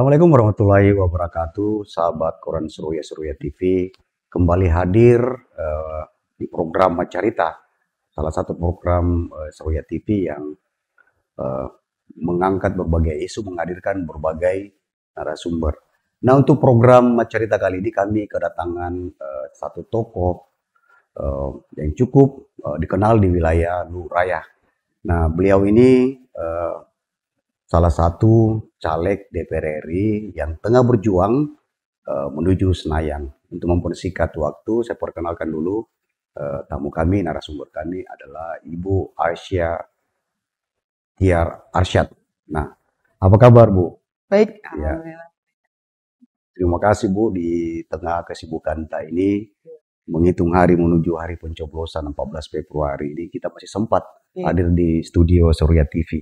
Assalamualaikum warahmatullahi wabarakatuh, sahabat Koran Suruya Suruya TV. Kembali hadir uh, di program Macarita, salah satu program uh, eh, Suruya TV yang uh, mengangkat berbagai isu, menghadirkan berbagai narasumber. Nah untuk program Macarita kali ini kami kedatangan uh, satu tokoh uh, yang cukup uh, dikenal di wilayah Nuraya. Nah beliau ini uh, salah satu caleg DPR RI yang tengah berjuang uh, menuju Senayan. Untuk mempersingkat waktu, saya perkenalkan dulu uh, tamu kami, narasumber kami adalah Ibu Arsya Tiar Arsyad. Nah, apa kabar Bu? Baik, ya. Terima kasih Bu di tengah kesibukan kita ini menghitung hari menuju hari pencoblosan 14 Februari ini kita masih sempat iya. hadir di studio Surya TV.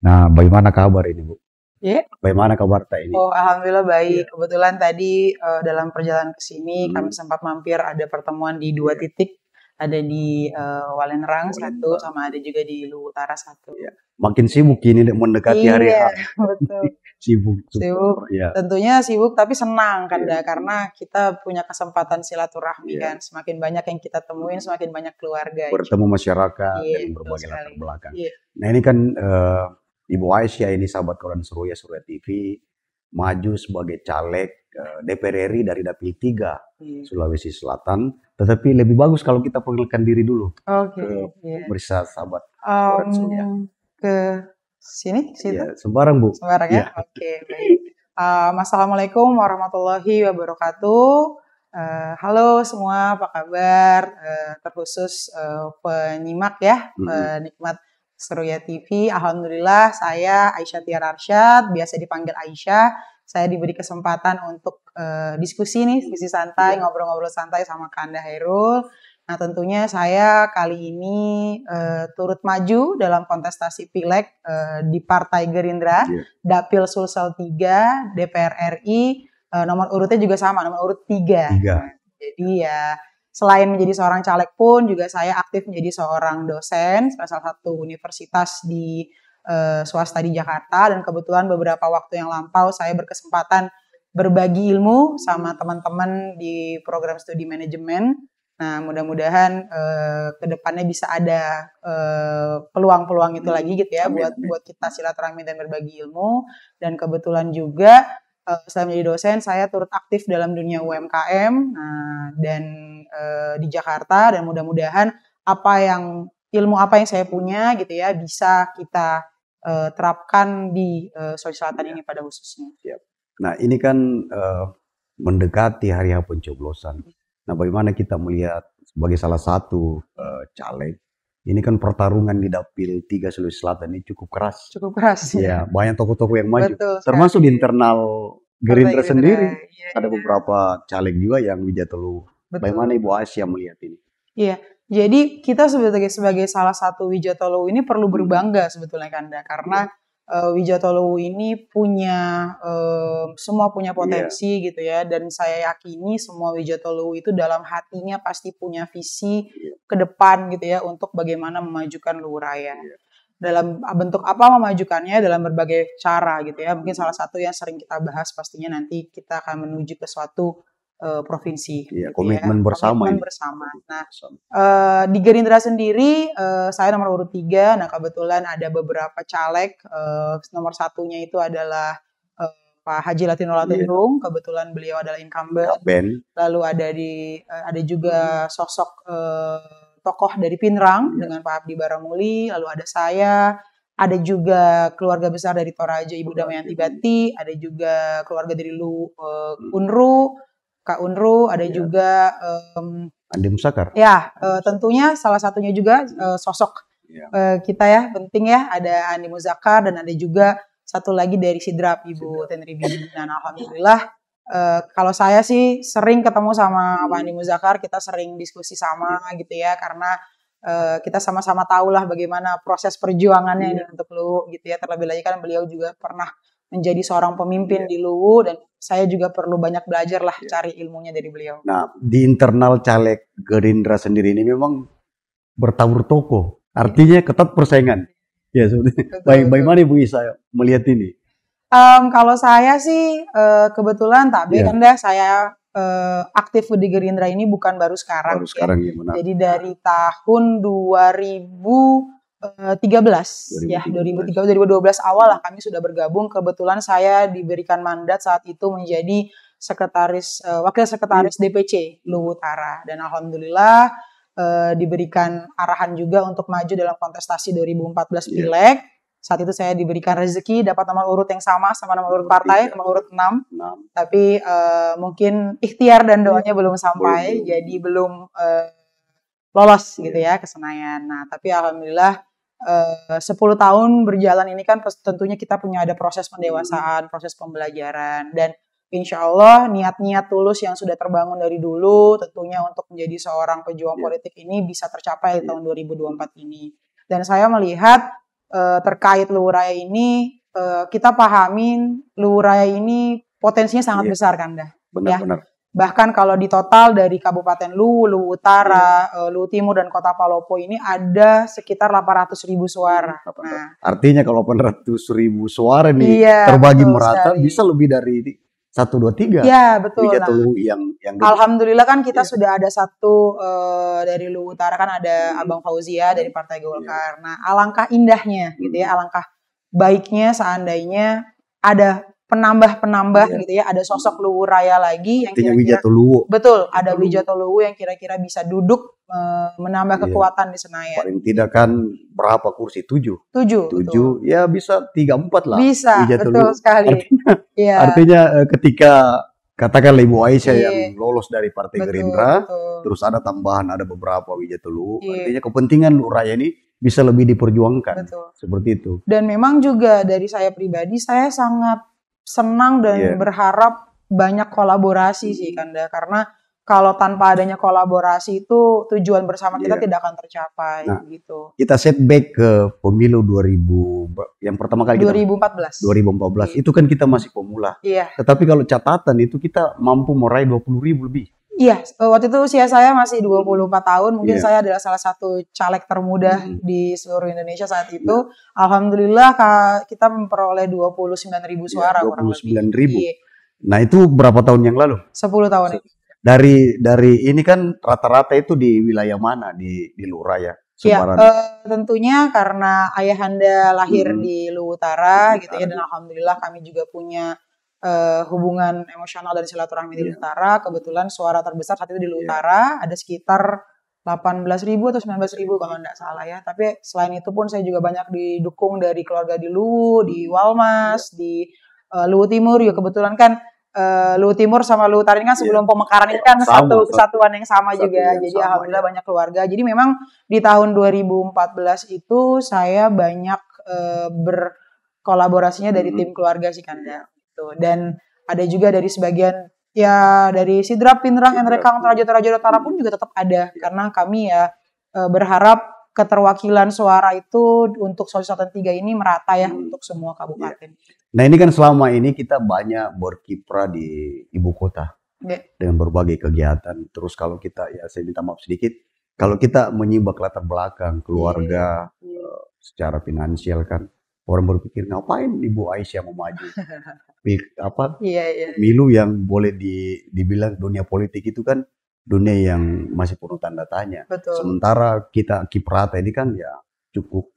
Nah, bagaimana kabar ini, Bu? Ya. Bagaimana kabar tak ini? Oh, alhamdulillah baik. Yeah. Kebetulan tadi uh, dalam perjalanan ke sini hmm. kami sempat mampir ada pertemuan di dua iya. titik. Ada di uh, Walenrang satu sama ada juga di Luwu Utara satu. Yeah. Makin sibuk ini mendekati iya, hari Iya, betul. sibuk. Sibuk. Ya. Tentunya sibuk tapi senang kan ya. karena kita punya kesempatan silaturahmi ya. kan. Semakin banyak yang kita temuin semakin banyak keluarga. Bertemu masyarakat iya, dan berbagai latar belakang. Iya. Nah, ini kan uh, Ibu Aisyah ini sahabat koran Suruya Suruya TV maju sebagai caleg eh, DPR RI dari dapil 3 iya. Sulawesi Selatan tetapi lebih bagus kalau kita panggilkan diri dulu okay, ke yeah. Iya. sahabat um, koran Suruya ke sini situ ya, sembarang Bu sembarang ya, ya. oke okay, baik Assalamualaikum warahmatullahi wabarakatuh Uh, halo semua, apa kabar? Uh, terkhusus uh, penyimak ya, hmm. penikmat Seruya TV. Alhamdulillah saya Aisyah Tiar Arsyad, biasa dipanggil Aisyah. Saya diberi kesempatan untuk uh, diskusi nih, diskusi santai, iya. ngobrol-ngobrol santai sama Kanda Herul. Nah tentunya saya kali ini uh, turut maju dalam kontestasi pileg uh, di Partai Gerindra, yeah. Dapil Sulsel 3, DPR RI, uh, nomor urutnya juga sama, nomor urut 3. 3. Jadi ya Selain menjadi seorang caleg pun juga saya aktif menjadi seorang dosen salah satu universitas di uh, swasta di Jakarta dan kebetulan beberapa waktu yang lampau saya berkesempatan berbagi ilmu sama teman-teman di program studi manajemen. Nah, mudah-mudahan uh, depannya bisa ada eh, peluang-peluang itu hmm. lagi gitu ya buat buat kita silaturahmi dan berbagi ilmu. Dan kebetulan juga uh, setelah menjadi dosen saya turut aktif dalam dunia UMKM nah, dan uh, di Jakarta dan mudah-mudahan apa yang ilmu apa yang saya punya gitu ya bisa kita uh, terapkan di uh, Sulawesi Selatan ini pada khususnya. Ya. Nah ini kan uh, mendekati hari pencoblosan. Nah bagaimana kita melihat sebagai salah satu uh, caleg ini kan pertarungan di dapil tiga Sulawesi Selatan ini cukup keras. Cukup keras. Ya, banyak tokoh-tokoh yang maju. Betul, termasuk di internal Gerindra sendiri. Ya, ada iya. beberapa caleg juga yang Wijatelu. Bagaimana Ibu Asia melihat ini? Iya. Jadi kita sebagai sebagai salah satu Wijatelu ini perlu berbangga sebetulnya Kanda karena ya uh, eh, Wijatolowu ini punya uh, semua punya iya. potensi yeah. gitu ya dan saya yakini semua Wijatolowu itu dalam hatinya pasti punya visi yeah. ke depan gitu ya untuk bagaimana memajukan Luraya. Yeah. Dalam ah, bentuk apa memajukannya dalam berbagai cara gitu ya. Mungkin salah satu yang sering kita bahas pastinya nanti kita akan menuju ke suatu uh, provinsi. Gitu iya, gitu komitmen ya. bersama. Komitmen ini. bersama. Nah, uh, di Gerindra sendiri uh, saya nomor urut tiga. Nah, kebetulan ada beberapa caleg. Uh, nomor satunya itu adalah Pak Haji Latino iya. Latinrung, yeah. kebetulan beliau adalah incumbent. Ya, ben. Lalu ada di ada juga sosok eh, tokoh dari Pinrang yeah. dengan Pak Abdi Baramuli, lalu ada saya, ada juga keluarga besar dari Toraja Ibu Damayanti Bati, ada juga keluarga dari Lu eh, hmm. Unru, Kak Unru, ada iya. ya. juga um, Andi Musakar. Ya, uh, eh, tentunya salah satunya juga uh, sosok ya. uh, kita ya penting ya ada Andi Musakar dan ada juga satu lagi dari Sidrap Ibu Tenri Bibi. Dan alhamdulillah Uh, kalau saya sih sering ketemu sama Pak Andi Muzakar, kita sering diskusi sama gitu ya, karena uh, kita sama-sama tahulah bagaimana proses perjuangannya ini iya. untuk lu gitu ya. Terlebih lagi kan beliau juga pernah menjadi seorang pemimpin iya. di Luwu dan saya juga perlu banyak belajar lah iya. cari ilmunya dari beliau. Nah, di internal caleg Gerindra sendiri ini memang bertabur toko, artinya iya. ketat persaingan. Ya, sebenarnya. Baik, bagaimana Ibu Isa melihat ini? Um, kalau saya sih uh, kebetulan tapi yeah. Kan saya uh, aktif di Gerindra ini bukan baru sekarang. Baru ya. sekarang ya, ya benar. Jadi dari tahun 2000 2013 eh, ya 2013 2012 awal lah kami sudah bergabung kebetulan saya diberikan mandat saat itu menjadi sekretaris uh, wakil sekretaris iya. DPC Luwu Utara dan alhamdulillah uh, diberikan arahan juga untuk maju dalam kontestasi 2014 iya. Pileg saat itu saya diberikan rezeki dapat nomor urut yang sama sama nomor urut partai iya. nomor urut 6 6 tapi uh, mungkin ikhtiar dan doanya belum sampai jadi belum uh, lolos gitu ya ke Nah, tapi alhamdulillah Eh, sepuluh tahun berjalan ini kan tentunya kita punya ada proses pendewasaan, proses pembelajaran dan insya Allah niat-niat tulus yang sudah terbangun dari dulu tentunya untuk menjadi seorang pejuang yeah. politik ini bisa tercapai di iya. tahun 2024 ini. Dan saya melihat eh, terkait luwu ini eh, kita pahamin luwu ini potensinya sangat yeah. besar kan dah. benar ya. Benar. Bahkan kalau di total dari Kabupaten Luwu, Luwu Utara, hmm. Luwu Timur dan Kota Palopo ini ada sekitar 800 ribu suara. Hmm, nah, Artinya kalau 800 ribu suara nih iya, terbagi merata sekali. bisa lebih dari satu dua tiga. Ya betul. Nah, yang yang. Alhamdulillah kan kita ya. sudah ada satu uh, dari Luwu Utara kan ada hmm. Abang Fauzia iya. dari Partai Golkar. Ya. Nah alangkah indahnya hmm. gitu ya, hmm. alangkah baiknya seandainya ada penambah-penambah iya. gitu ya. Ada sosok Luwu Raya lagi yang kira-kira Luwu. Betul, ada Wijato Luwu yang kira-kira bisa duduk e, menambah iya. kekuatan di Senayan. Paling tidak kan berapa kursi? Tujuh. Tujuh. Tujuh, betul. ya bisa tiga empat lah. Bisa, Wijato betul Luwu. sekali. Artinya, yeah. artinya eh, ketika katakanlah Ibu Aisyah iya. yang lolos dari Partai betul, Gerindra, betul. terus ada tambahan ada beberapa Wijato Luwu. Iya. Artinya kepentingan Luwu Raya ini bisa lebih diperjuangkan. Betul. Seperti itu. Dan memang juga dari saya pribadi, saya sangat senang dan yeah. berharap banyak kolaborasi sih Kanda karena kalau tanpa adanya kolaborasi itu tujuan bersama kita yeah. tidak akan tercapai nah, gitu. Kita setback ke pemilu 2000 yang pertama kali 2014. Kita, 2014 yeah. itu kan kita masih pemula. Iya. Yeah. Tetapi kalau catatan itu kita mampu meraih 20 ribu lebih. Iya, eh, waktu itu usia saya masih 24 tahun. Mungkin yeah. saya adalah salah satu caleg termuda mm -hmm. di seluruh Indonesia saat iya. itu. Yeah. Alhamdulillah kita memperoleh 29 ribu iya, suara yeah, 29 kurang ribu. Iya. Nah itu berapa tahun yang lalu? 10 tahun. Dari dari ini kan rata-rata itu di wilayah mana di di lurah ya? Iya, eh, tentunya karena ayah anda lahir hmm. di Luwu gitu ya dan alhamdulillah kami juga punya uh, hubungan emosional dan silaturahmi yeah. di iya. Utara. Kebetulan suara terbesar saat itu di yeah. ada sekitar 18 ribu atau 19 ribu kalau nggak salah ya. Tapi selain itu pun saya juga banyak didukung dari keluarga di Luwu, di hmm. Walmas, yeah. di uh, Luwu Timur. Ya kebetulan kan uh, Luwu Timur sama Luwu Utara kan iya. sebelum yeah. pemekaran ini kan sama, satu kesatuan yang sama satu juga. Yang Jadi sama, alhamdulillah ya. banyak keluarga. Jadi memang di tahun 2014 itu saya banyak uh, berkolaborasinya dari mm -hmm. tim keluarga sih Kanda gitu dan ada juga dari sebagian ya dari Sidrap, Pindrang, Enrekang, Toraja, Toraja, Utara pun juga tetap ada karena kami ya eh, berharap keterwakilan suara itu untuk Sulawesi tiga ini merata ya hmm. untuk semua kabupaten. Iya. Nah ini kan selama ini kita banyak berkiprah di ibu kota yeah. dengan berbagai kegiatan. Terus kalau kita ya saya minta maaf sedikit, kalau kita menyibak latar belakang keluarga yeah. Iya. uh, secara finansial kan, Orang berpikir ngapain Ibu Aisyah mau maju? Pik, apa? Iya, iya. Milu yang boleh di, dibilang dunia politik itu kan dunia yang masih penuh tanda tanya. Betul. Sementara kita Kiprata ini kan ya cukup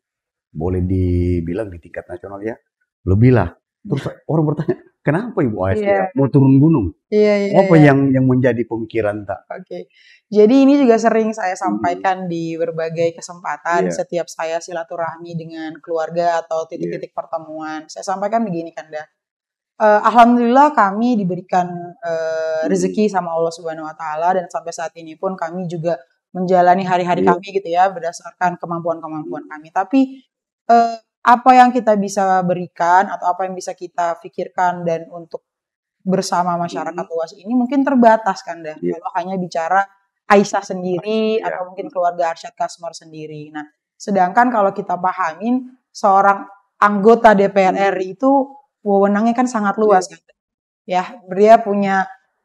boleh dibilang di tingkat nasional ya lebih lah. Terus orang bertanya, Kenapa Ibu Ais yeah. mau turun gunung? Iya, iya, Apa iya. yang yang menjadi pemikiran tak? Oke, okay. jadi ini juga sering saya hmm. sampaikan hmm. di berbagai kesempatan yeah. setiap saya silaturahmi dengan keluarga atau titik-titik yeah. pertemuan. Saya sampaikan begini Kanda, uh, eh, alhamdulillah kami diberikan uh, rezeki sama Allah Subhanahu Wa Taala dan sampai saat ini pun kami juga menjalani hari-hari yeah. kami gitu ya berdasarkan kemampuan-kemampuan kami. Tapi uh, apa yang kita bisa berikan atau apa yang bisa kita pikirkan dan untuk bersama masyarakat mm-hmm. luas ini mungkin terbatas kan dah yeah. kalau hanya bicara Aisyah sendiri yeah. Iya. atau mungkin keluarga Arsyad Kasmar sendiri. Nah, sedangkan kalau kita pahamin seorang anggota DPR mm-hmm. RI itu wewenangnya kan sangat iya. luas yeah. kan. Ya, dia punya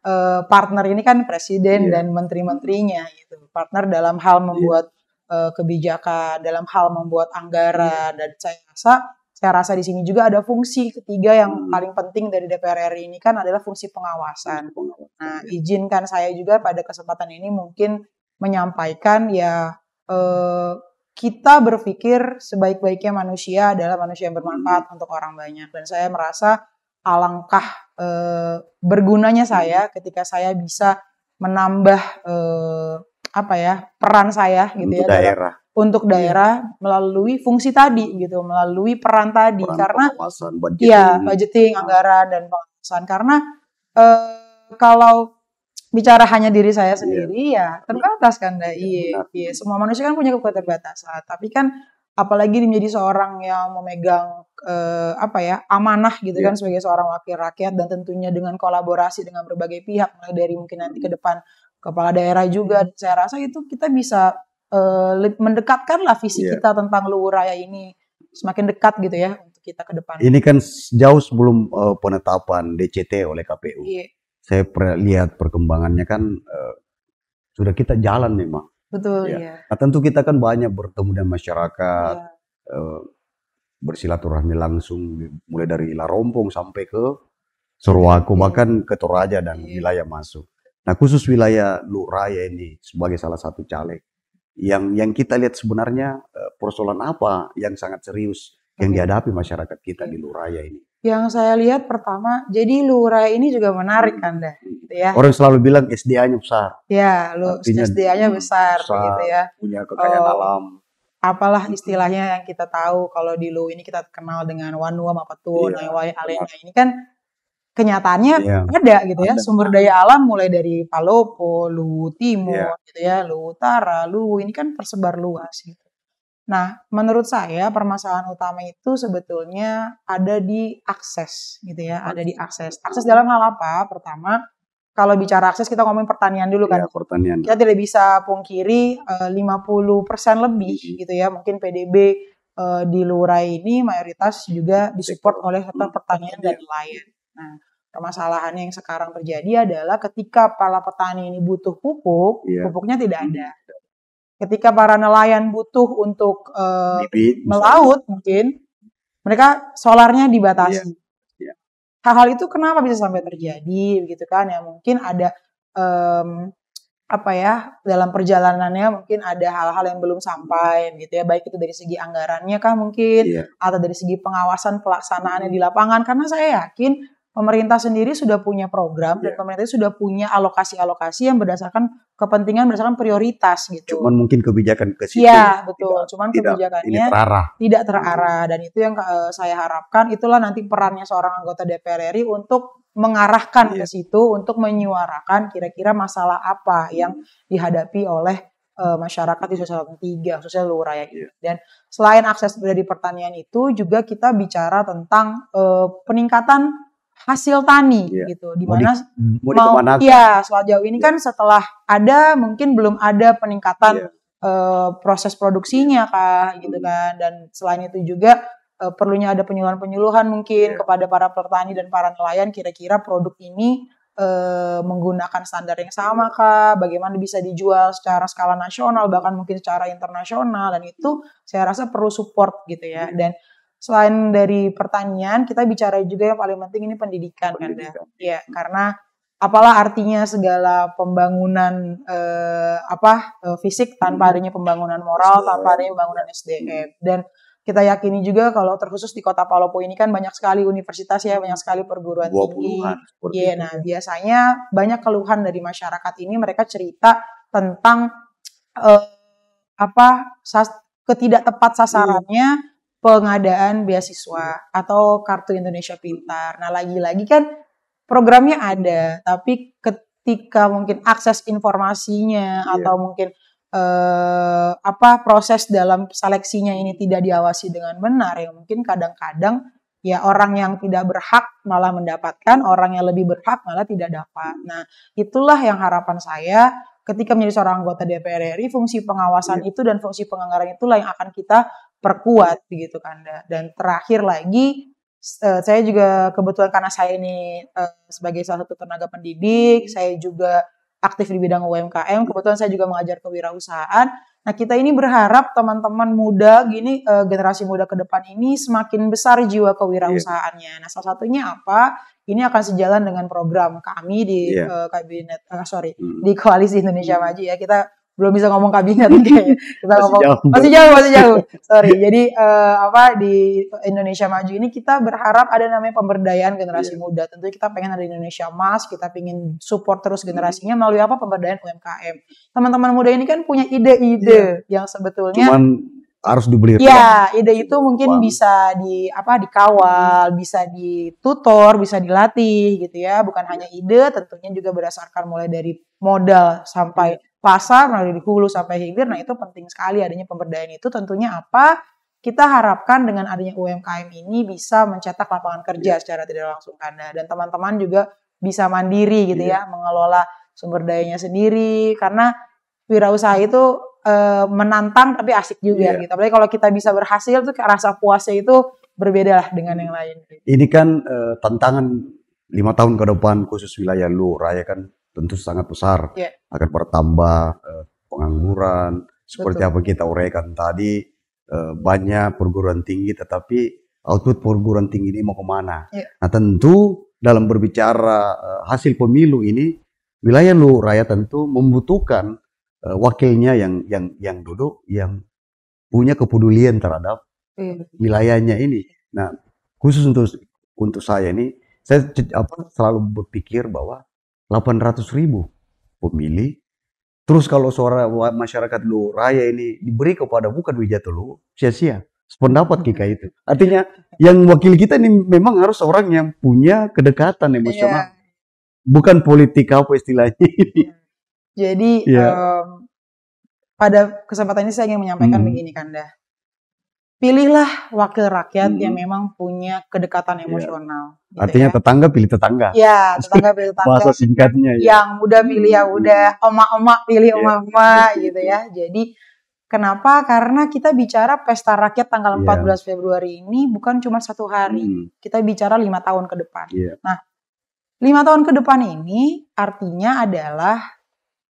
uh, partner ini kan presiden yeah. dan menteri-menterinya gitu. Partner dalam hal iya. membuat uh, kebijakan, dalam hal membuat anggaran hmm. dan saya rasa saya rasa di sini juga ada fungsi ketiga yang hmm. paling penting dari DPR RI ini kan adalah fungsi pengawasan. Nah, izinkan saya juga pada kesempatan ini mungkin menyampaikan ya eh, kita berpikir sebaik-baiknya manusia adalah manusia yang bermanfaat hmm. untuk orang banyak dan saya merasa alangkah eh, bergunanya saya ketika saya bisa menambah eh, apa ya peran saya gitu untuk ya daerah untuk iya. daerah melalui fungsi tadi gitu melalui peran tadi peran karena budgeting. ya budgeting anggaran dan pengawasan karena eh, kalau bicara hanya diri saya iya. sendiri yeah. ya terbatas kan dah iya iya, iya semua manusia kan punya kekuatan batas tapi kan apalagi menjadi seorang yang memegang eh, apa ya amanah gitu yeah. kan sebagai seorang wakil rakyat dan tentunya dengan kolaborasi dengan berbagai pihak mulai dari mungkin nanti ke depan kepala daerah juga. Dan hmm. saya rasa itu kita bisa uh, eh, mendekatkanlah visi yeah. kita tentang luwu raya ini semakin dekat gitu ya untuk kita ke depan. Ini kan jauh sebelum uh, penetapan DCT oleh KPU. Yeah. Saya pernah lihat perkembangannya kan uh, sudah kita jalan memang. Betul ya. Yeah. Nah, tentu kita kan banyak bertemu dengan masyarakat. Yeah. Iya. Uh, bersilaturahmi langsung mulai dari Larompong sampai ke Sorowako iya. bahkan ke Toraja dan iya. wilayah masuk. Nah, khusus wilayah Luraya ini sebagai salah satu caleg yang yang kita lihat sebenarnya eh, persoalan apa yang sangat serius yang dihadapi masyarakat kita di Luraya ini. Yang saya lihat pertama, jadi Luraya ini juga menarik hmm. Anda, gitu ya. Orang selalu bilang SDA-nya besar. Ya, lu SDA-nya besar, besar gitu ya. Punya kekayaan oh, alam. Apalah istilahnya yang kita tahu kalau di Lu ini kita kenal dengan wanua apa tuh, iya, Alenya ini kan kenyataannya yeah. ada gitu ya ada. sumber daya alam mulai dari Palopo, Luwu Timur yeah. gitu ya, Luwu Utara, Luwu ini kan tersebar luas gitu. Nah, menurut saya permasalahan utama itu sebetulnya ada di akses gitu ya, ada di akses. Akses dalam hal apa? Pertama, kalau bicara akses kita ngomongin pertanian dulu iya, kan. Ya, pertanian. Kita tidak bisa pungkiri eh, uh, 50% lebih mm -hmm. gitu ya. Mungkin PDB uh, eh, di Lurai ini mayoritas juga disupport oleh sektor mm-hmm. pertanian dan nelayan. Iya. Nah, permasalahan yang sekarang terjadi adalah ketika para petani ini butuh pupuk, yeah. pupuknya tidak hmm. ada. Ketika para nelayan butuh untuk uh, Bibit, melaut mungkin, mereka solarnya dibatasi. Yeah. Iya. Hal-hal itu kenapa bisa sampai terjadi, begitu kan? Ya mungkin ada um, apa ya dalam perjalanannya mungkin ada hal-hal yang belum sampai gitu ya baik itu dari segi anggarannya kah mungkin yeah. atau dari segi pengawasan pelaksanaannya di lapangan karena saya yakin pemerintah sendiri sudah punya program yeah. dan iya. pemerintah sudah punya alokasi-alokasi yang berdasarkan kepentingan berdasarkan prioritas gitu. Cuman mungkin kebijakan ke situ. Iya, ya. betul. Tidak, Cuman tidak, kebijakannya tidak terarah. Tidak terarah dan itu yang uh, saya harapkan itulah nanti perannya seorang anggota DPR RI untuk mengarahkan yeah. ke iya. situ untuk menyuarakan kira-kira masalah apa yang dihadapi oleh eh, masyarakat di sosial tiga sosial luar raya yeah. dan selain akses dari pertanian itu juga kita bicara tentang uh, peningkatan hasil tani yeah. gitu di mana hmm, mau, ya mau ya ini yeah. kan setelah ada mungkin belum ada peningkatan yeah. Iya. uh, proses produksinya kah gitu hmm. kan dan selain itu juga uh, perlunya ada penyuluhan-penyuluhan mungkin yeah. kepada para petani dan para nelayan kira-kira produk ini uh, menggunakan standar yang sama kah bagaimana bisa dijual secara skala nasional bahkan mungkin secara internasional dan itu saya rasa perlu support gitu ya iya. dan selain dari pertanian, kita bicara juga yang paling penting ini pendidikan, kan, pendidikan. kan ya. karena apalah artinya segala pembangunan eh, apa eh, fisik hmm. tanpa adanya pembangunan moral, tanpa adanya pembangunan SDM dan kita yakini juga kalau terkhusus di kota Palopo ini kan banyak sekali universitas ya, banyak sekali perguruan tinggi. Iya, nah biasanya banyak keluhan dari masyarakat ini mereka cerita tentang eh, apa ketidak tepat sasarannya, pengadaan beasiswa iya. atau kartu Indonesia Pintar. Nah, lagi-lagi kan programnya ada, tapi ketika mungkin akses informasinya yeah. atau mungkin eh, apa proses dalam seleksinya ini tidak diawasi dengan benar, ya mungkin kadang-kadang ya orang yang tidak berhak malah mendapatkan, orang yang lebih berhak malah tidak dapat. Hmm. Nah, itulah yang harapan saya ketika menjadi seorang anggota DPR RI, fungsi pengawasan yeah. itu dan fungsi penganggaran itulah yang akan kita perkuat gitu kan dan terakhir lagi eh, saya juga kebetulan karena saya ini eh, sebagai salah satu tenaga pendidik saya juga aktif di bidang UMKM kebetulan saya juga mengajar kewirausahaan nah kita ini berharap teman-teman muda gini eh, generasi muda ke depan ini semakin besar jiwa kewirausahaannya nah salah satunya apa ini akan sejalan dengan program kami di yeah. Iya. uh, kabinet uh, sorry mm. di koalisi Indonesia hmm. Maju ya kita belum bisa ngomong kabinet kayaknya. Kita masih ngomong jauh. masih jauh, masih jauh. Sorry. Jadi uh, apa di Indonesia Maju ini kita berharap ada namanya pemberdayaan generasi yeah. muda. Tentunya kita pengen ada Indonesia Mas kita pengen support terus generasinya melalui apa pemberdayaan UMKM. Teman-teman muda ini kan punya ide-ide yeah. yang sebetulnya Cuman harus dibeli. Ya, ide itu mungkin Uang. bisa di apa dikawal, bisa ditutor, bisa dilatih gitu ya. Bukan hanya ide, tentunya juga berdasarkan mulai dari modal sampai iya pasar nah di hulu sampai hilir nah itu penting sekali adanya pemberdayaan itu tentunya apa kita harapkan dengan adanya UMKM ini bisa mencetak lapangan kerja yeah. secara tidak langsung Anda nah, dan teman-teman juga bisa mandiri gitu yeah. ya iya. mengelola sumber dayanya sendiri karena wirausaha itu e, menantang tapi asik juga yeah. gitu. Tapi kalau kita bisa berhasil tuh rasa puasnya itu berbeda lah dengan yang lain. Ini kan e, tantangan lima tahun ke depan khusus wilayah lu raya kan tentu sangat besar yeah. akan bertambah eh, pengangguran seperti apa kita uraikan tadi eh, banyak perguruan tinggi tetapi output perguruan tinggi ini mau kemana yeah. nah tentu dalam berbicara eh, hasil pemilu ini wilayah lu raya tentu membutuhkan eh, wakilnya yang yang yang duduk yang punya kepedulian terhadap yeah. Iya, wilayahnya ini iya. nah khusus untuk untuk saya ini saya apa selalu berpikir bahwa 800 ribu pemilih. Terus kalau suara masyarakat lu raya ini diberi kepada bukan Wijato lu, sia-sia. Sependapat kita itu. Artinya yang wakil kita ini memang harus orang yang punya kedekatan iya. emosional. Yeah. Bukan politik apa istilahnya iya. Jadi yeah. Iya. um, pada kesempatan ini saya ingin menyampaikan hmm. begini Kanda pilihlah wakil rakyat hmm. yang memang punya kedekatan iya. emosional. Gitu Artinya ya. tetangga pilih tetangga. Ya, tetangga pilih tetangga. Bahasa singkatnya ya. Yang udah pilih ya hmm. udah, oma-oma pilih yeah. Iya. oma-oma iya, gitu ya. Jadi kenapa? Karena kita bicara pesta rakyat tanggal 14 Februari ini bukan cuma satu hari. Hmm. Kita bicara lima tahun ke depan. Yeah. Nah, lima tahun ke depan ini artinya adalah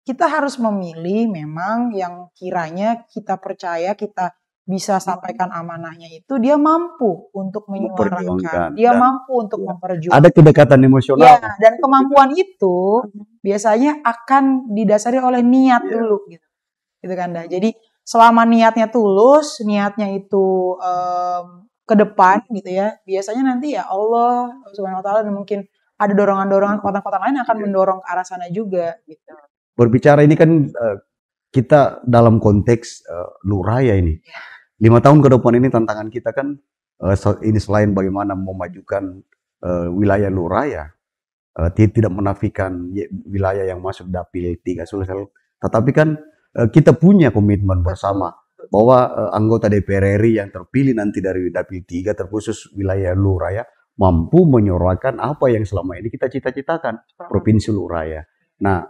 kita harus memilih memang yang kiranya kita percaya kita bisa hmm. sampaikan amanahnya itu dia mampu untuk menyuarakan dia mampu untuk ya. memperjuangkan ada kedekatan emosional ya, dan kemampuan itu biasanya akan didasari oleh niat ya. dulu gitu gitu kan dah jadi selama niatnya tulus niatnya itu um, ke depan gitu ya biasanya nanti ya Allah subhanahu wa taala dan mungkin ada dorongan-dorongan kekuatan-kekuatan lain akan iya. mendorong ke arah sana juga gitu berbicara ini kan uh, kita dalam konteks uh, eh, luraya ini ya lima tahun ke depan ini tantangan kita kan uh, ini selain bagaimana memajukan uh, wilayah luraya, uh, eh, tidak menafikan wilayah yang masuk dapil tiga sulsel, tetapi kan kita punya komitmen bersama bahwa anggota DPR RI yang terpilih nanti dari dapil tiga terkhusus wilayah luraya mampu menyuarakan apa yang selama ini kita cita-citakan provinsi luraya. Nah,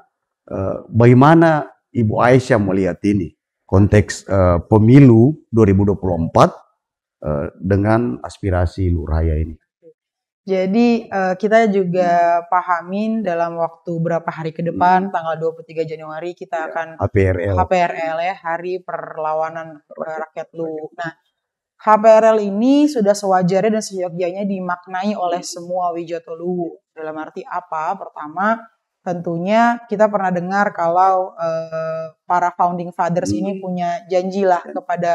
uh, bagaimana Ibu Aisyah melihat ini? konteks uh, pemilu 2024 uh, eh, dengan aspirasi Luraya ini. Jadi uh, kita juga pahamin dalam waktu berapa hari ke depan, hmm. tanggal 23 Januari kita iya. akan HPRL, HPRL ya, Hari Perlawanan Rakyat Lu. Nah, HPRL ini sudah sewajarnya dan seyogyanya dimaknai oleh semua Wijoto Dalam arti apa? Pertama, tentunya kita pernah dengar kalau uh, para founding fathers hmm. ini punya janji janjilah iya. kepada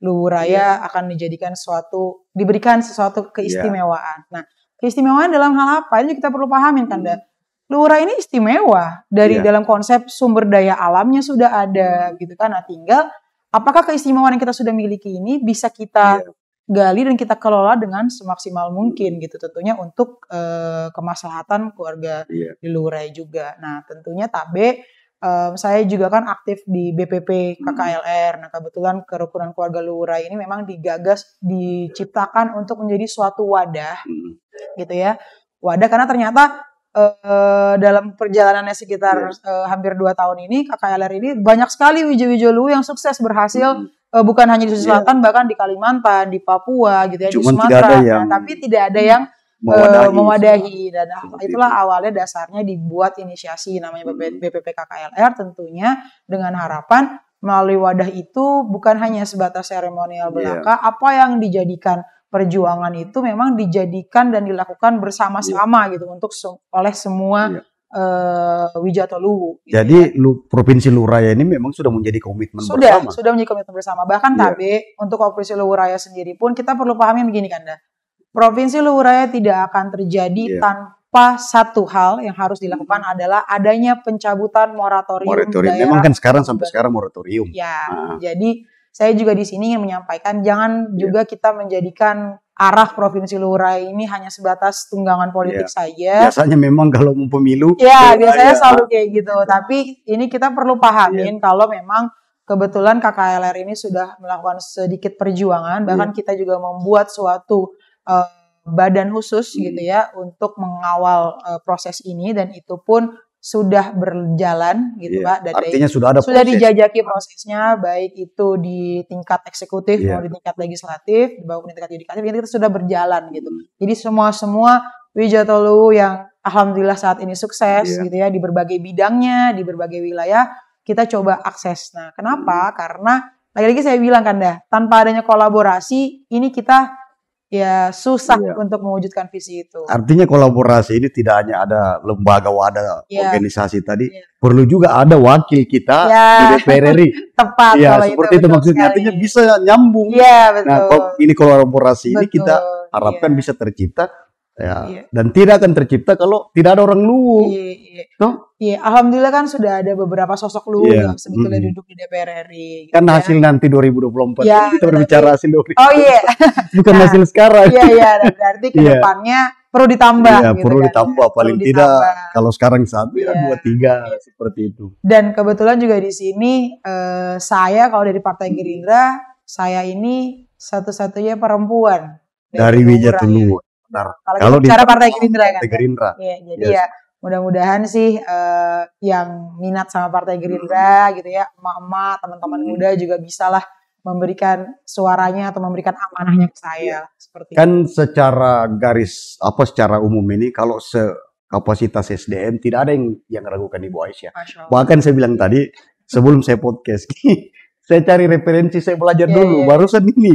Luwu iya. raya yeah. akan dijadikan suatu diberikan sesuatu keistimewaan. Yeah. Nah, keistimewaan dalam hal apa? Ini kita perlu pahamin kan, hmm. Luhur ini istimewa dari yeah. dalam konsep sumber daya alamnya sudah ada hmm. gitu kan. Nah, tinggal apakah keistimewaan yang kita sudah miliki ini bisa kita yeah gali dan kita kelola dengan semaksimal mungkin gitu tentunya untuk e, kemaslahatan keluarga yeah. di Lurai juga. Nah, tentunya Tabe e, saya juga kan aktif di BPP hmm. KKLR. Nah, kebetulan kerukunan keluarga Lurai ini memang digagas diciptakan untuk menjadi suatu wadah hmm. gitu ya. Wadah karena ternyata e, dalam perjalanannya sekitar yeah. Iya. e, hampir dua tahun ini KKLR ini banyak sekali wijo-wijo lu yang sukses berhasil mm. Eh, bukan hanya di Sulawesi yeah. Selatan bahkan di Kalimantan di Papua gitu ya Cuman di Sumatera nah, tapi tidak ada yang eh, mewadahi, uh, mewadahi. dan ah, itulah itu. awalnya dasarnya dibuat inisiasi namanya BPPKKLR hmm. tentunya dengan harapan melalui wadah itu bukan hanya sebatas seremonial iya. belaka yeah. apa yang dijadikan perjuangan itu memang dijadikan dan dilakukan bersama-sama yeah. gitu untuk se oleh semua yeah uh, eh, Wijato Luwu. Gitu Jadi ya. lu, provinsi Luraya ini memang sudah menjadi komitmen sudah, bersama. Sudah sudah menjadi komitmen bersama. Bahkan yeah. tapi untuk provinsi Luwu Raya sendiri pun kita perlu pahami begini Kanda. Provinsi Luwu Raya tidak akan terjadi yeah. tanpa satu hal yang harus dilakukan hmm. adalah adanya pencabutan moratorium. Moratorium memang kan sekarang sampai sekarang moratorium. Ya, nah. jadi saya juga di sini ingin menyampaikan jangan yeah. juga kita menjadikan arah provinsi Lurai ini hanya sebatas tunggangan politik yeah. saja. Biasanya memang kalau mau pemilu. Ya, yeah, biasanya selalu kayak gitu. Tapi ini kita perlu pahamin yeah. kalau memang kebetulan KKLR ini sudah melakukan sedikit perjuangan, iya. bahkan yeah. kita juga membuat suatu uh, badan khusus hmm. gitu ya untuk mengawal uh, proses ini dan itu pun sudah berjalan gitu yeah. Pak. Dan Artinya sudah ada sudah proses. dijajaki prosesnya baik itu di tingkat eksekutif yeah. maupun di tingkat legislatif, maupun di tingkat yudikatif kita sudah berjalan gitu. Jadi semua semua Wijatolu yang alhamdulillah saat ini sukses yeah. gitu ya di berbagai bidangnya, di berbagai wilayah kita coba akses. Nah, kenapa? Hmm. Karena lagi-lagi saya bilang kan dah, tanpa adanya kolaborasi ini kita ya susah iya. untuk mewujudkan visi itu. Artinya kolaborasi ini tidak hanya ada lembaga wadah iya. organisasi tadi, iya. perlu juga ada wakil kita iya. di DPR RI. Tepat. Ya seperti itu, itu maksudnya. Sekali. Artinya bisa nyambung. Iya nah, betul. Nah ini kolaborasi betul. ini kita harapkan iya. bisa tercipta Ya. Iya. Dan tidak akan tercipta kalau tidak ada orang luwu. Iya, iya. Iya, alhamdulillah kan sudah ada beberapa sosok luwu iya. yang sebetulnya mm duduk di DPR RI. Gitu kan ya. hasil nanti 2024 ya, kita berbicara hasil 2024. Oh iya. Bukan nah, hasil sekarang. Iya, iya, berarti ke iya. depannya perlu ditambah. Iya, gitu perlu kan. ditambah paling perlu tidak kalau sekarang satu ya iya. dua tiga iya. seperti itu. Dan kebetulan juga di sini eh, saya kalau dari Partai hmm. Gerindra saya ini satu-satunya perempuan dari Wijatuluwa. Benar. Kalau, kalau di di Partai oh, Gerindra kan. Partai ya. Gerindra. Ya, jadi yes. ya mudah-mudahan sih uh, yang minat sama Partai Gerindra hmm. gitu ya, emak-emak, teman-teman hmm. muda juga bisa lah memberikan suaranya atau memberikan amanahnya ke saya iya. seperti kan itu. secara garis apa secara umum ini kalau se kapasitas SDM tidak ada yang yang ragukan Ibu Aisyah. Bahkan saya bilang tadi sebelum saya podcast saya cari referensi saya belajar yeah, dulu yeah. Iya. barusan ini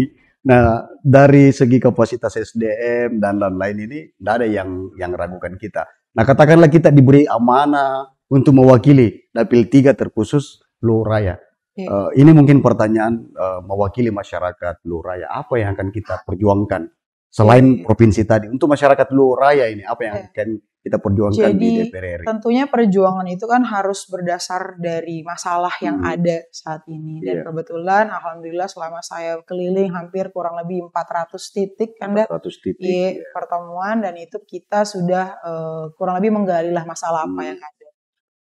Nah, dari segi kapasitas SDM dan lain-lain ini tidak ada yang yang ragukan kita. Nah, katakanlah kita diberi amanah untuk mewakili Dapil 3 terkhusus Luraya. Ya. Uh, eh, ini mungkin pertanyaan uh, mewakili masyarakat Luraya. Apa yang akan kita perjuangkan selain ya, provinsi tadi untuk masyarakat Luraya ini? Apa yang iya. akan kita perjuangkan Jadi, di DPR RI. Tentunya perjuangan itu kan harus berdasar dari masalah yang hmm. ada saat ini. Dan yeah. kebetulan alhamdulillah selama saya keliling hampir kurang lebih 400 titik kan 400 titik yeah. Iya. pertemuan dan itu kita sudah uh, kurang lebih menggali lah masalah hmm. apa yang hmm. ada.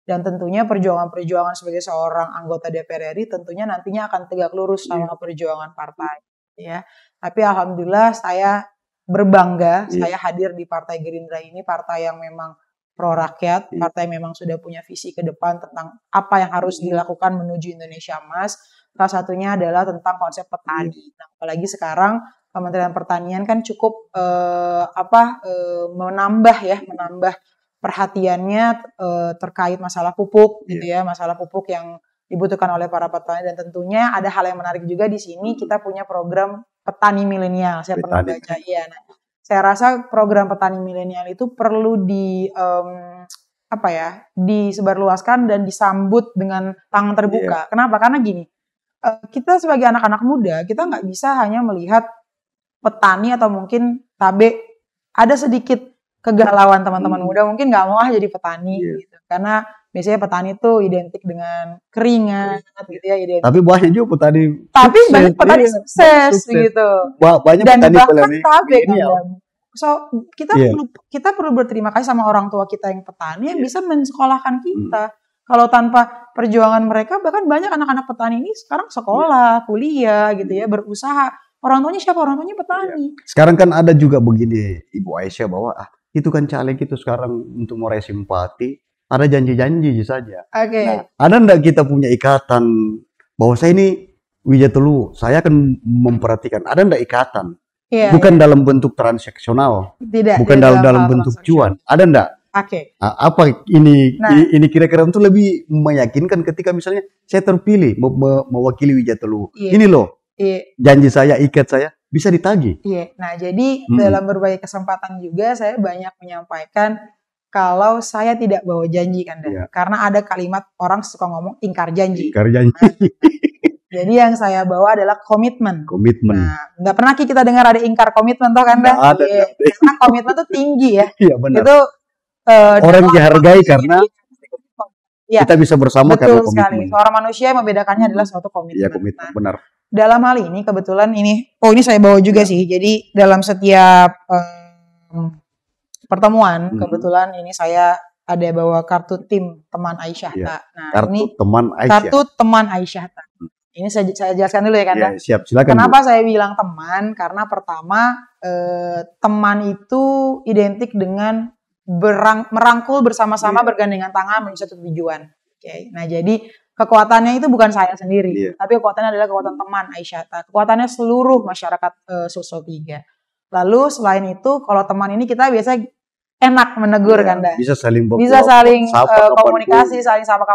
Dan tentunya perjuangan-perjuangan sebagai seorang anggota DPR RI tentunya nantinya akan tegak lurus yeah. sama perjuangan partai ya. Tapi alhamdulillah saya berbangga yeah. saya hadir di Partai Gerindra ini partai yang memang pro rakyat, yeah. partai yang memang sudah punya visi ke depan tentang apa yang harus yeah. dilakukan menuju Indonesia Emas. Salah satunya adalah tentang konsep petani. Iya. Nah, apalagi sekarang Kementerian Pertanian kan cukup eh, apa eh, menambah ya, menambah perhatiannya eh, terkait masalah pupuk gitu iya. ya, masalah pupuk yang dibutuhkan oleh para petani dan tentunya ada hal yang menarik juga di sini hmm. kita punya program petani milenial. Saya petani. pernah baca. Iya. Nah, saya rasa program petani milenial itu perlu di um, apa ya disebarluaskan dan disambut dengan tangan terbuka. Yeah. Kenapa? Karena gini, eh, kita sebagai anak-anak muda kita nggak bisa hanya melihat petani atau mungkin tabe ada sedikit kegalauan teman-teman hmm. muda mungkin nggak mau ah jadi petani yeah. gitu karena biasanya petani itu identik dengan keringan yeah. gitu ya identik. tapi buahnya juga petani tapi sukses, banyak petani iya, sukses, sukses gitu Wah, banyak dan petani bahkan tabek so kita yeah. perlu kita perlu berterima kasih sama orang tua kita yang petani yang iya. bisa mensekolahkan hmm. kita hmm. Kalau tanpa perjuangan mereka, bahkan banyak anak-anak petani ini sekarang sekolah, iya. kuliah gitu ya, berusaha. Orang tuanya siapa? Orang tuanya petani. Iya. Sekarang kan ada juga begini Ibu Aisyah bahwa ah itu kan caleg itu sekarang untuk meraih simpati ada janji-janji saja. Oke. Okay. Nah, ada ndak kita punya ikatan bahwa saya ini Wijatelu, saya akan memperhatikan ada ndak ikatan? Yeah, bukan yeah. dalam bentuk transaksional. Tidak. Bukan dalam dalam bentuk cuan. Ada ndak? Oke. Okay. Nah, apa ini nah. ini kira-kira itu lebih meyakinkan ketika misalnya saya terpilih me mewakili Wijatelu. Yeah. Ini loh. Yeah. Janji saya, ikat saya bisa ditagi. Iya. Nah, jadi hmm. dalam berbagai kesempatan juga saya banyak menyampaikan kalau saya tidak bawa janji kan, yeah. karena ada kalimat orang suka ngomong ingkar janji. Ingkar janji. Nah, jadi yang saya bawa adalah komitmen. Komitmen. Nah, nggak pernah kita dengar ada ingkar komitmen toh kan, Dah? Ada. ada. Iya. karena komitmen tuh tinggi ya. Iya benar. Itu uh, orang dihargai karena ya. kita bisa bersama Betul karena komitmen. sekali. Seorang manusia yang membedakannya adalah suatu iya, komitmen. Iya komitmen, nah, benar dalam hal ini kebetulan ini oh ini saya bawa juga iya. sih jadi dalam setiap um, pertemuan hmm. kebetulan ini saya ada bawa kartu tim teman Aisyah ya. nah kartu ini teman Aisyah. kartu teman Aisyah hmm. ini saya, saya jelaskan dulu ya kan ya, siap silakan kenapa Bu. saya bilang teman karena pertama eh, teman itu identik dengan berang, merangkul bersama-sama ya. bergandengan tangan menuju satu tujuan oke okay. nah jadi kekuatannya itu bukan saya sendiri, yeah. tapi kekuatannya adalah kekuatan teman Aisyata, nah, kekuatannya seluruh masyarakat uh, eh, Sulsel 3. Lalu selain itu, kalau teman ini kita biasanya enak menegur yeah, kan, da? bisa saling komunikasi, bisa saling uh, komunikasi, pun, saling sapa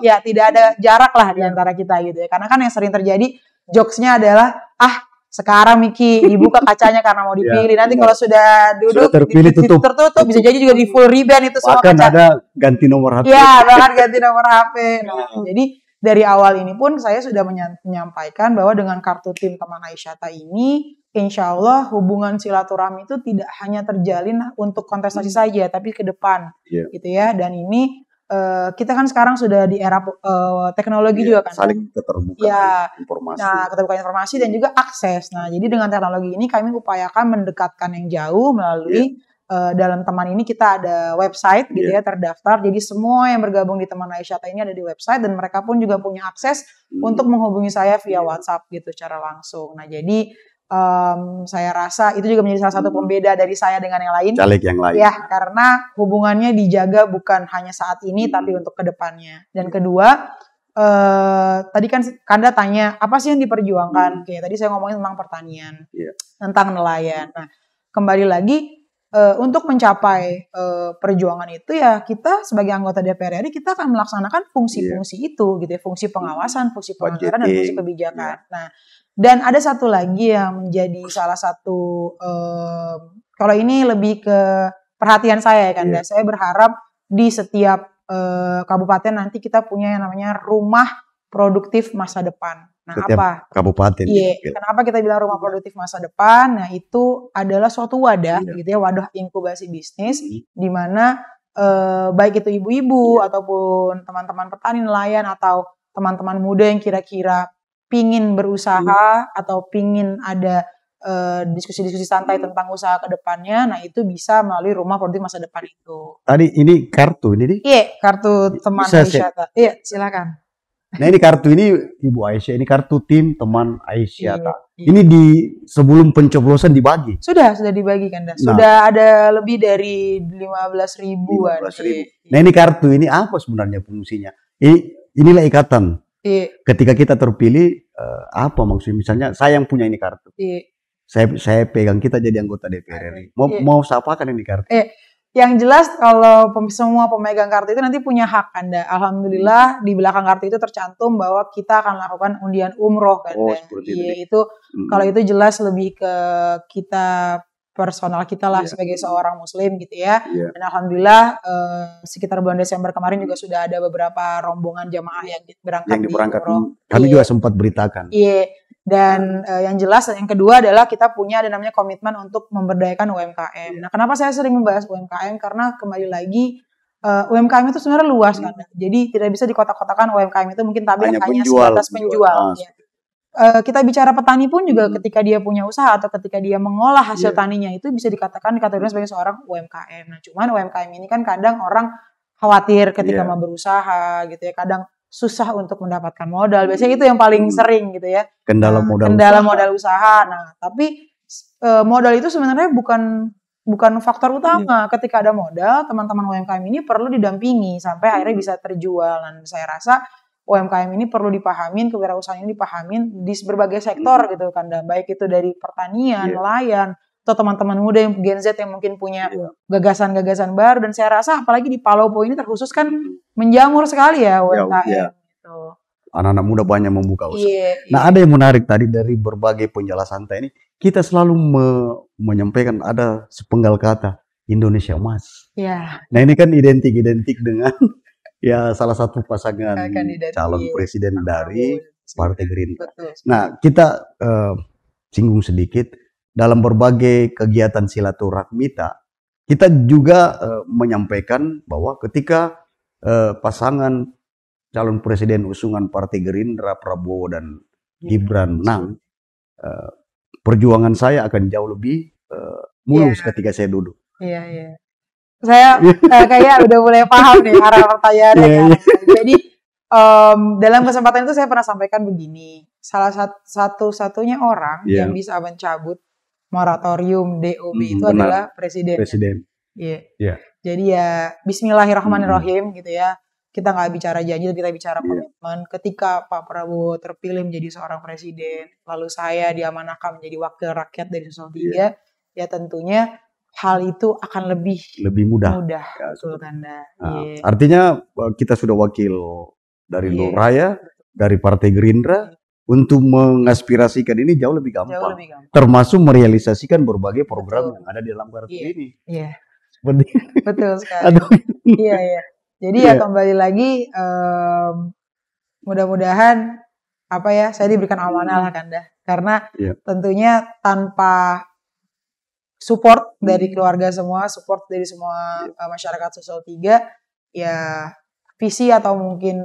ya tidak ada jarak lah di iya. antara kita gitu ya, karena kan yang sering terjadi jokesnya adalah ah sekarang Miki dibuka kacanya karena mau dipilih. Ya, Nanti ya. kalau sudah duduk sudah terpilih di, tutup. tertutup bisa jadi juga di full ribbon itu semua kaca. ada ganti nomor HP. ya bahkan ganti nomor HP. Iya. Nah, jadi dari awal ini pun saya sudah menyampaikan bahwa dengan kartu tim teman Aisyata ini Insya Allah hubungan silaturahmi itu tidak hanya terjalin untuk kontestasi hmm. saja, tapi ke depan, yeah. gitu ya. Dan ini uh, kita kan sekarang sudah di era uh, teknologi ya, juga kan. Saling keterbukaan ya, informasi. Nah, keterbukaan informasi dan juga akses. Nah, jadi dengan teknologi ini kami upayakan mendekatkan yang jauh melalui ya. uh, dalam teman ini kita ada website gitu ya. ya terdaftar. Jadi semua yang bergabung di teman Aisyata ini ada di website dan mereka pun juga punya akses hmm. untuk menghubungi saya via iya. WhatsApp gitu secara langsung. Nah, jadi um, saya rasa itu juga menjadi salah satu hmm. pembeda dari saya dengan yang lain. Caleg yang lain. Ya, karena hubungannya dijaga bukan hanya saat ini hmm. tapi untuk kedepannya. Dan kedua, uh, tadi kan Kanda tanya apa sih yang diperjuangkan? Hmm. Oke, tadi saya ngomongin tentang pertanian, yeah. tentang nelayan. Nah, kembali lagi uh, untuk mencapai uh, perjuangan itu ya kita sebagai anggota DPR RI kita akan melaksanakan fungsi-fungsi yeah. itu gitu ya, fungsi pengawasan, fungsi pengawasan dan fungsi kebijakan. Yeah. Nah dan ada satu lagi yang menjadi salah satu um, kalau ini lebih ke perhatian saya ya kan. Yeah. Saya berharap di setiap uh, kabupaten nanti kita punya yang namanya rumah produktif masa depan. Nah, setiap apa? Kabupaten. Iya. Gitu, kenapa kita bilang rumah produktif masa depan? Nah, itu adalah suatu wadah yeah. gitu ya, wadah inkubasi bisnis mm. di mana eh, baik itu ibu-ibu yeah. ataupun teman-teman petani nelayan atau teman-teman muda yang kira-kira pingin berusaha hmm. atau pingin ada eh, diskusi-diskusi uh, santai hmm. tentang usaha ke depannya, nah itu bisa melalui rumah produk masa depan itu. Tadi ini kartu ini? Iya, kartu teman bisa, Aisyah. Iya, silakan. Nah ini kartu ini Ibu Aisyah, ini kartu tim teman Aisyah. Yeah, iya. Ini di sebelum pencoblosan dibagi. Sudah, sudah dibagi kan. Sudah ada lebih dari 15 ribuan. 15 ribu. Iya, iya. nah ini kartu ini apa sebenarnya fungsinya? Ini, inilah ikatan Iya. Ketika kita terpilih uh, apa maksudnya? Misalnya saya yang punya ini kartu. Iya. Saya saya pegang kita jadi anggota DPR RI. Mau iya. mau kan ini kartu? Iya. Yang jelas kalau semua pemegang kartu itu nanti punya hak Anda. Alhamdulillah hmm. di belakang kartu itu tercantum bahwa kita akan lakukan undian umroh kan. Oh, seperti iya, itu. itu hmm. Kalau itu jelas lebih ke kita personal kita lah yeah. sebagai seorang muslim gitu ya. Yeah. Dan alhamdulillah eh, sekitar bulan Desember kemarin juga sudah ada beberapa rombongan jamaah yang berangkat yang diperangkat. Di Kami yeah. juga sempat beritakan. Iya. Yeah. Dan eh, yang jelas yang kedua adalah kita punya ada namanya komitmen untuk memberdayakan UMKM. Yeah. Nah, kenapa saya sering membahas UMKM karena kembali lagi Uh, eh, UMKM itu sebenarnya luas kan, jadi tidak bisa dikotak-kotakan UMKM itu mungkin tapi hanya, hanya penjual, sebatas penjual. penjual. Ah, ya Eh, kita bicara petani pun juga hmm. ketika dia punya usaha atau ketika dia mengolah hasil yeah. taninya itu bisa dikatakan dikategorikan sebagai seorang UMKM. Nah, cuman UMKM ini kan kadang orang khawatir ketika yeah. mau berusaha gitu ya, kadang susah untuk mendapatkan modal. Biasanya itu yang paling hmm. sering gitu ya. Kendala nah, modal. Kendala usaha. modal usaha. Nah, tapi eh, modal itu sebenarnya bukan bukan faktor iya. utama. Yeah. Ketika ada modal, teman-teman UMKM ini perlu didampingi sampai akhirnya hmm. bisa terjual. Dan saya rasa UMKM ini perlu dipahamin, kewirausahaan ini dipahamin di berbagai sektor hmm. gitu kan, dan baik itu dari pertanian, yeah. nelayan, atau teman-teman muda yang Gen Z yang mungkin punya iya. gagasan-gagasan baru dan saya rasa apalagi di Palopo ini terkhusus kan hmm. menjamur sekali ya UMKM yeah, yeah. Anak-anak muda banyak membuka usaha. Yeah, yeah. Nah, ada yang menarik tadi dari berbagai penjelasan tadi ini, kita selalu me menyampaikan ada sepenggal kata Indonesia emas. Yeah. Nah, ini kan identik-identik dengan ya salah satu pasangan Kandidati calon presiden dari Partai Gerindra. Nah, kita uh, singgung sedikit dalam berbagai kegiatan silaturahmi kita juga uh, menyampaikan bahwa ketika uh, pasangan calon presiden usungan Partai Gerindra Prabowo dan Gibran menang, uh, perjuangan saya akan jauh lebih uh, mulus yeah. ketika saya duduk. Iya, iya saya uh, eh, kayak udah mulai paham nih arah pertanyaannya yeah, kan. Yeah. Jadi um, dalam kesempatan itu saya pernah sampaikan begini, salah satu satunya orang yeah. yang bisa mencabut moratorium DOB mm, itu benar. adalah presiden. Presiden. Iya. Yeah. Yeah. Jadi ya Bismillahirrahmanirrahim mm. gitu ya. Kita nggak bicara janji, kita bicara iya. komitmen. Ketika Pak Prabowo terpilih menjadi seorang presiden, lalu saya diamanahkan menjadi wakil rakyat dari Sosial Tiga, yeah. ya tentunya hal itu akan lebih lebih mudah. Mudah, ya, betul Nah, yeah. Artinya eh, kita sudah wakil dari yeah. Raya, dari Partai Gerindra yeah. untuk mengaspirasikan ini jauh lebih gampang. Jauh lebih gampang. Termasuk merealisasikan berbagai program betul. yang ada di dalam kartu iya. yeah. ini. Iya. Yeah. Seperti betul sekali. Iya, iya. Jadi yeah. ya iya. kembali lagi um, mudah-mudahan apa ya saya diberikan amanah lah Kanda karena yeah. tentunya tanpa support hmm. dari keluarga semua, support dari semua uh, masyarakat sosial tiga, ya visi atau mungkin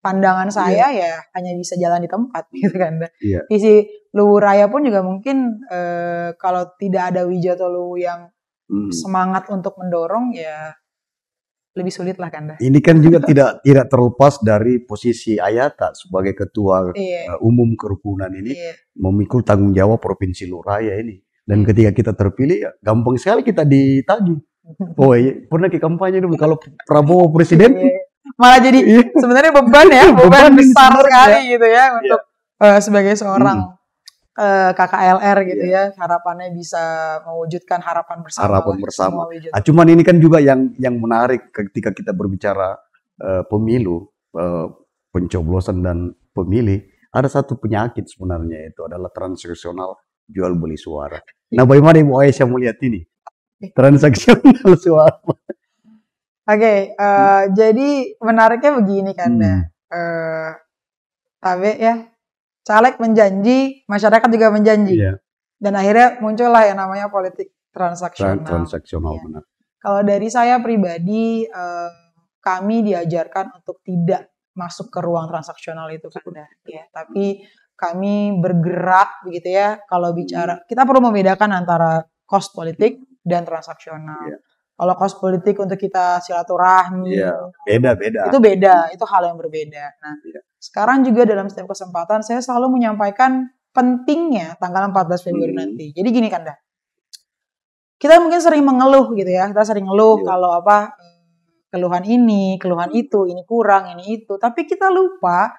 pandangan iya. saya yeah. ya hanya bisa jalan di tempat gitu kan. Yeah. Visi Luwu Raya pun juga mungkin uh, kalau tidak ada atau Luwu yang hmm. semangat untuk mendorong ya lebih sulit lah kan. Ini kan juga tidak tidak terlepas dari posisi Ayata sebagai ketua yeah. Iya. umum kerukunan ini yeah. memikul tanggung jawab provinsi Luraya ini. Dan ketika kita terpilih, ya, gampang sekali kita ditagi. Oh, iya. pernah ke kampanye dulu kalau Prabowo presiden iya, iya. malah jadi iya. sebenarnya beban ya, beban, beban besar sekali ya. gitu ya untuk yeah. uh, sebagai seorang hmm. uh, eh, KKLR gitu yeah. ya, harapannya bisa mewujudkan harapan bersama. Harapan gitu, bersama. Ah, cuman ini kan juga yang yang menarik ketika kita berbicara uh, pemilu, uh, pencoblosan dan pemilih, ada satu penyakit sebenarnya itu adalah transaksional jual beli suara. Iya. Nah, bagaimana Ibu Aisyah melihat ini? Eh. Transaksional suara. Oke, okay, uh, eh, hmm. jadi menariknya begini kan, hmm. uh, eh, tapi ya, caleg menjanji, masyarakat juga menjanji, yeah. dan akhirnya muncullah yang namanya politik transaksional. Transaksional ya. benar. Kalau dari saya pribadi, uh, kami diajarkan untuk tidak masuk ke ruang transaksional itu kan ya. Tapi kami bergerak begitu ya kalau hmm. bicara kita perlu membedakan antara cost politik dan transaksional. Yeah. Kalau cost politik untuk kita silaturahmi, yeah. beda beda. Itu beda, itu hal yang berbeda. Nah, yeah. sekarang juga dalam setiap kesempatan saya selalu menyampaikan pentingnya tanggal 14 Februari hmm. nanti. Jadi gini Kanda. Kita mungkin sering mengeluh gitu ya. Kita sering ngeluh yeah. kalau apa keluhan ini, keluhan hmm. itu, ini kurang, ini itu. Tapi kita lupa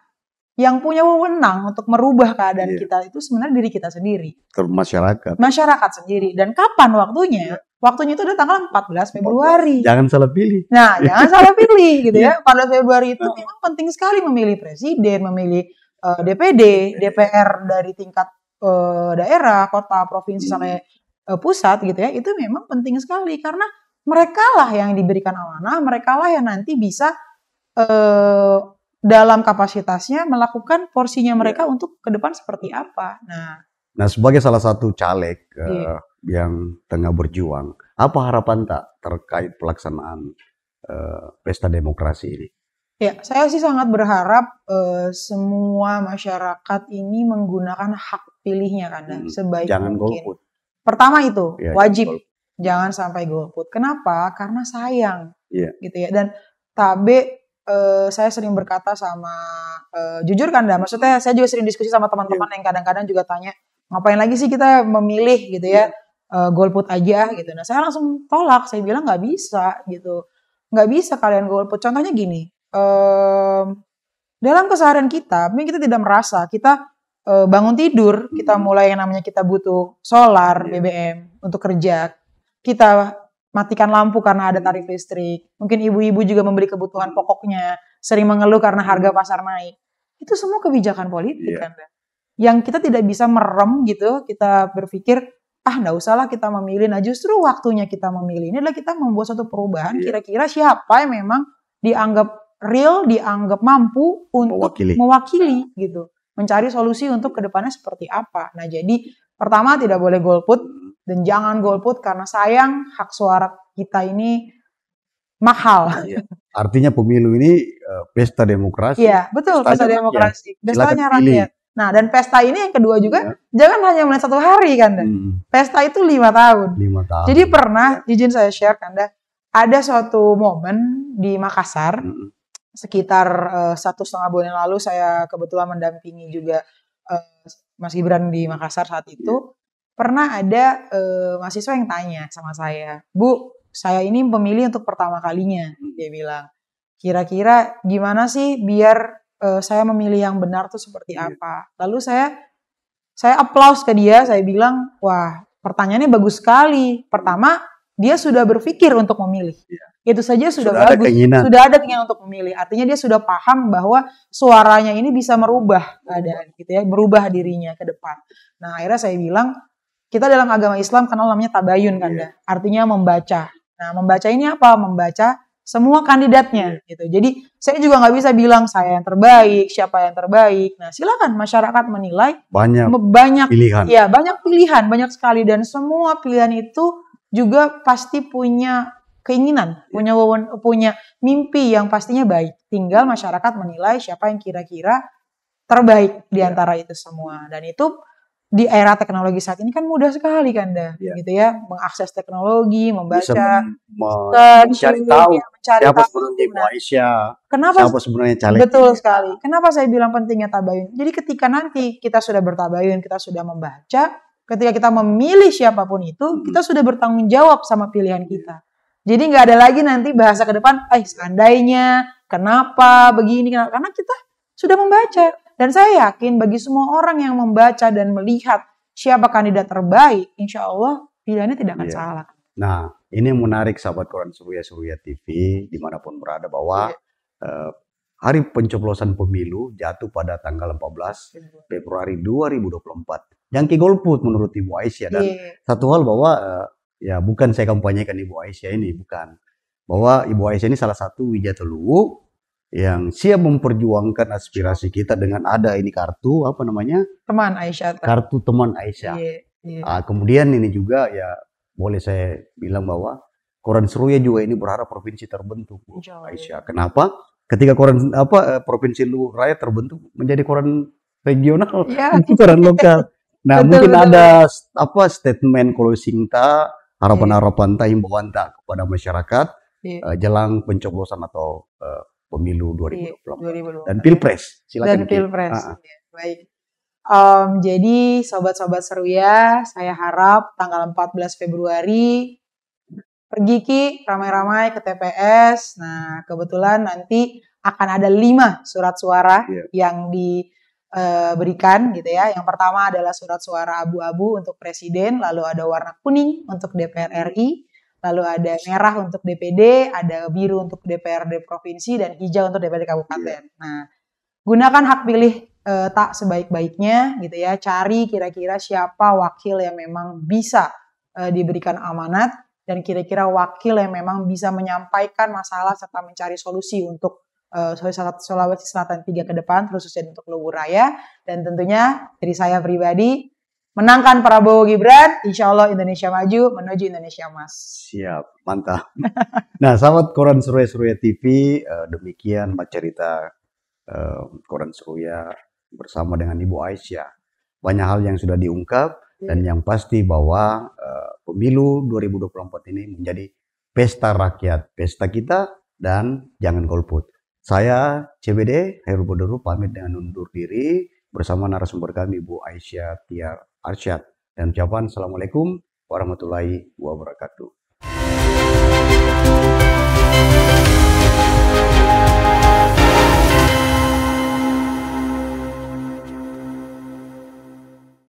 yang punya wewenang untuk merubah keadaan yeah. kita itu sebenarnya diri kita sendiri. masyarakat. Masyarakat sendiri. Dan kapan waktunya? Yeah. Waktunya itu ada tanggal 14 Februari. Jangan salah pilih. Nah, iya. jangan salah pilih gitu ya. 14 iya. Februari itu iya. memang penting sekali memilih presiden, memilih uh, eh, DPD, DPR dari tingkat uh, daerah, kota, provinsi hmm. sampai uh, pusat gitu ya. Itu memang penting sekali karena merekalah yang diberikan amanah, mereka lah yang nanti bisa uh, dalam kapasitasnya melakukan porsinya iya. mereka yeah. untuk ke depan seperti apa. Nah, nah sebagai salah satu caleg yeah. Iya. uh, yang tengah berjuang, apa harapan tak terkait pelaksanaan uh, pesta demokrasi ini? Ya, saya sih sangat berharap uh, semua masyarakat ini menggunakan hak pilihnya kan hmm, sebaik jangan mungkin. Golput. Pertama itu ya, wajib golput. jangan sampai golput. Kenapa? Karena sayang, ya. gitu ya. Dan Tabe Eh, saya sering berkata sama uh, jujur kan dah maksudnya saya juga sering diskusi sama teman-teman yeah. yang kadang-kadang juga tanya ngapain lagi sih kita memilih gitu ya yeah. Iya. uh, golput aja gitu nah saya langsung tolak saya bilang nggak bisa gitu nggak bisa kalian golput contohnya gini uh, dalam keseharian kita mungkin kita tidak merasa kita uh, bangun tidur kita hmm. mulai yang namanya kita butuh solar iya. BBM untuk kerja kita matikan lampu karena ada tarif listrik. Mungkin ibu-ibu juga membeli kebutuhan pokoknya, sering mengeluh karena harga pasar naik. Itu semua kebijakan politik yeah. kan. Yang kita tidak bisa merem gitu, kita berpikir, ah nggak usahlah kita memilih. Nah justru waktunya kita memilih. Ini adalah kita membuat satu perubahan, iya. kira-kira siapa yang memang dianggap real, dianggap mampu untuk mewakili, mewakili gitu. Mencari solusi untuk kedepannya seperti apa. Nah jadi pertama tidak boleh golput dan jangan golput karena sayang hak suara kita ini mahal. Iya. Artinya pemilu ini uh, pesta demokrasi. Iya, betul, pesta, pesta demokrasi. Ya. Pesta Pestanya rakyat. Nah, dan pesta ini yang kedua juga, ya. jangan hanya melihat satu hari, kan, Hmm. Pesta itu lima tahun. Lima tahun. Jadi pernah, ya. izin saya share, Kanda, ada suatu momen di Makassar, hmm. sekitar uh, satu setengah bulan yang lalu, saya kebetulan mendampingi juga uh, Mas Gibran di Makassar saat itu. Iya pernah ada uh, mahasiswa yang tanya sama saya, Bu, saya ini pemilih untuk pertama kalinya. Hmm. Dia bilang, kira-kira gimana sih biar uh, saya memilih yang benar tuh seperti iya. apa? Lalu saya saya aplaus ke dia, saya bilang, wah pertanyaannya bagus sekali. Pertama, dia sudah berpikir untuk memilih. Iya. Itu saja sudah, sudah bagus. Ada Sudah ada keinginan untuk memilih. Artinya dia sudah paham bahwa suaranya ini bisa merubah keadaan gitu ya, merubah dirinya ke depan. Nah, akhirnya saya bilang kita dalam agama Islam kenal namanya tabayun kan yeah. ya. Artinya membaca. Nah, membaca ini apa? Membaca semua kandidatnya iya. gitu. Jadi saya juga nggak bisa bilang saya yang terbaik, siapa yang terbaik. Nah silakan masyarakat menilai banyak banyak pilihan, Iya, banyak pilihan, banyak sekali dan semua pilihan itu juga pasti punya keinginan, iya. punya wawon, punya mimpi yang pastinya baik. Tinggal masyarakat menilai siapa yang kira-kira terbaik di iya. antara itu semua. Dan itu di era teknologi saat ini kan mudah sekali kan dah yeah. gitu ya mengakses teknologi membaca mencari tahu ya, mencari siapa sebenarnya di Malaysia kenapa siapa sebenarnya caleg betul sekali kenapa saya bilang pentingnya tabayun jadi ketika nanti kita sudah bertabayun kita sudah membaca ketika kita memilih siapapun itu hmm. kita sudah bertanggung jawab sama pilihan kita jadi nggak ada lagi nanti bahasa ke depan eh seandainya kenapa begini kenapa? karena kita sudah membaca dan saya yakin bagi semua orang yang membaca dan melihat siapa kandidat terbaik, insya Allah pilihannya tidak akan yeah. salah. Nah, ini menarik sahabat koran Surya Surya TV dimanapun berada bahwa yeah. Iya. uh, hari pencoblosan pemilu jatuh pada tanggal 14 Februari 2024. Yang golput menurut Ibu Aisyah dan yeah. satu hal bahwa uh, ya bukan saya kampanyekan Ibu Aisyah ini bukan bahwa Ibu Aisyah ini salah satu wija teluk yang siap memperjuangkan aspirasi kita dengan ada ini kartu apa namanya teman Aisyah kartu teman Aisyah yeah, yeah. Nah, kemudian ini juga ya boleh saya bilang bahwa Koran Seruya juga ini berharap provinsi terbentuk Jauh. Aisyah kenapa ketika koran apa eh, provinsi lu raya terbentuk menjadi koran regional yeah. koran lokal nah betul, mungkin betul. ada apa statement kalau singta harapan-harapan yeah. tak imbauan tak kepada masyarakat yeah. Iya. uh, jelang pencoblosan atau uh, pemilu 2020 dan pilpres silakan dan pilpres ah. ya, baik um, jadi sobat-sobat seruya saya harap tanggal 14 Februari pergi ki ramai-ramai ke TPS nah kebetulan nanti akan ada lima surat suara yeah. yang diberikan eh, uh, gitu ya yang pertama adalah surat suara abu-abu untuk presiden lalu ada warna kuning untuk DPR RI lalu ada merah untuk DPD, ada biru untuk DPRD provinsi dan hijau untuk DPRD kabupaten. Yeah. Nah, gunakan hak pilih uh, tak sebaik-baiknya gitu ya. Cari kira-kira siapa wakil yang memang bisa uh, diberikan amanat dan kira-kira wakil yang memang bisa menyampaikan masalah serta mencari solusi untuk uh, Sulawesi Selatan 3 ke depan, khususnya untuk Lubu Raya. Dan tentunya dari saya pribadi, menangkan Prabowo Gibran, insya Allah Indonesia maju menuju Indonesia emas. Siap, mantap. nah, sahabat Koran Suraya Suraya TV, uh, eh, demikian cerita uh, Koran Suraya bersama dengan Ibu Aisyah. Banyak hal yang sudah diungkap dan iya. yang pasti bahwa uh, pemilu 2024 ini menjadi pesta rakyat, pesta kita dan jangan golput. Saya CBD Heru Bodoru pamit dengan undur diri bersama narasumber kami Bu Aisyah Tiar Arsyad. Dan jawaban Assalamualaikum warahmatullahi wabarakatuh.